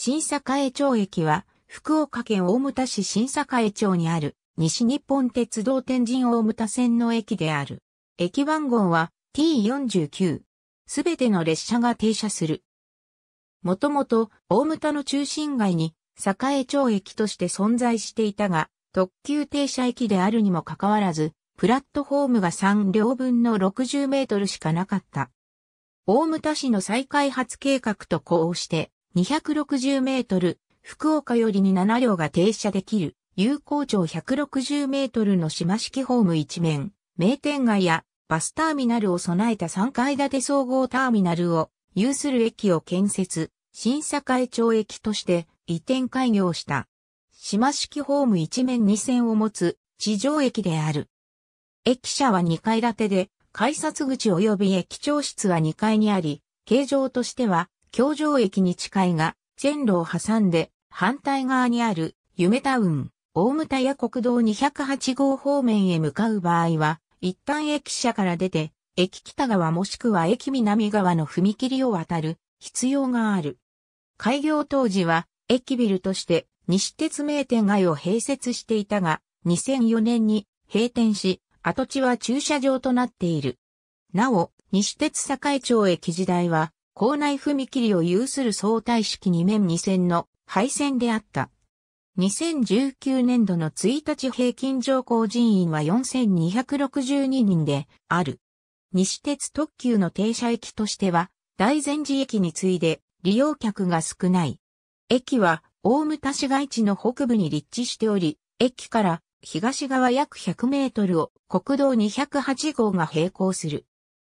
新栄町駅は、福岡県大牟田市新栄町にある、西日本鉄道天神大牟田線の駅である。駅番号は T49。すべての列車が停車する。もともと、大牟田の中心街に、栄町駅として存在していたが、特急停車駅であるにもかかわらず、プラットフォームが3両分の60メートルしかなかった。大牟田市の再開発計画と呼応して、260メートル、福岡よりに7両が停車できる、有効長160メートルの島式ホーム一面、名店街やバスターミナルを備えた3階建て総合ターミナルを有する駅を建設、新栄町駅として移転開業した。島式ホーム一面2線を持つ地上駅である。駅舎は2階建てで、改札口及び駅長室は2階にあり、形状としては京城駅に近いが、線路を挟んで反対側にある夢タウン、大牟田や国道208号方面へ向かう場合は、一旦駅舎から出て、駅北側もしくは駅南側の踏切を渡る必要がある。開業当時は、駅ビルとして西鉄名店街を併設していたが、2004年に閉店し、跡地は駐車場となっている。なお、西鉄栄町駅時代は、校内踏切を有する相対式2面2線の配線であった。2019年度の1日平均乗降人員は4262人である。西鉄特急の停車駅としては、大善寺駅に次いで利用客が少ない。駅は大牟田市街地の北部に立地しており、駅から東側約100メートルを国道208号が並行する。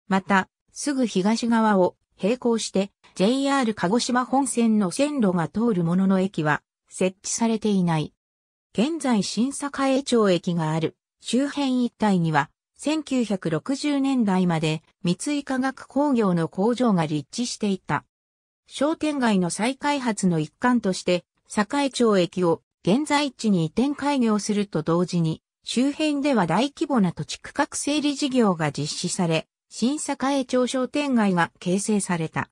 また、すぐ東側を並行して JR 鹿児島本線の線路が通るものの駅は設置されていない。現在新栄町駅がある周辺一帯には1960年代まで三井化学工業の工場が立地していた。商店街の再開発の一環として栄町駅を現在地に移転開業すると同時に周辺では大規模な土地区画整理事業が実施され、新栄町商店街が形成された。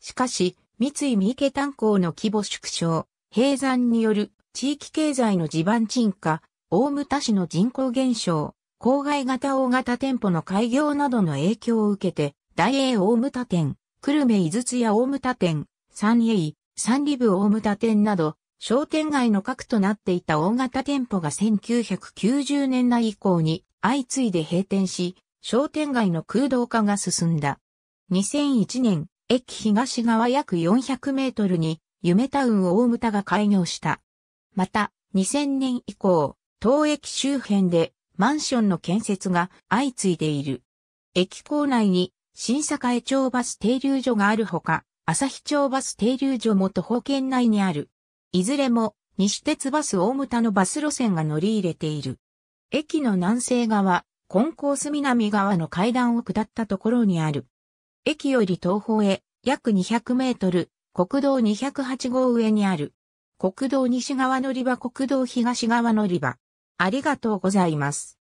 しかし、三井三池炭鉱の規模縮小、閉山による地域経済の地盤沈下、大牟田市の人口減少、郊外型大型店舗の開業などの影響を受けて、大英大牟田店、久留米井筒屋大牟田店、三栄、三里部大牟田店など、商店街の核となっていた大型店舗が1990年代以降に相次いで閉店し、商店街の空洞化が進んだ。2001年、駅東側約400メートルに、夢タウン大牟田が開業した。また、2000年以降、当駅周辺でマンションの建設が相次いでいる。駅構内に新栄町バス停留所があるほか、旭町バス停留所も徒歩圏内にある。いずれも西鉄バス大牟田のバス路線が乗り入れている。駅の南西側、コンコース南側の階段を下ったところにある。駅より東方へ約200メートル、国道208号上にある。国道西側乗り場国道東側乗り場。ありがとうございます。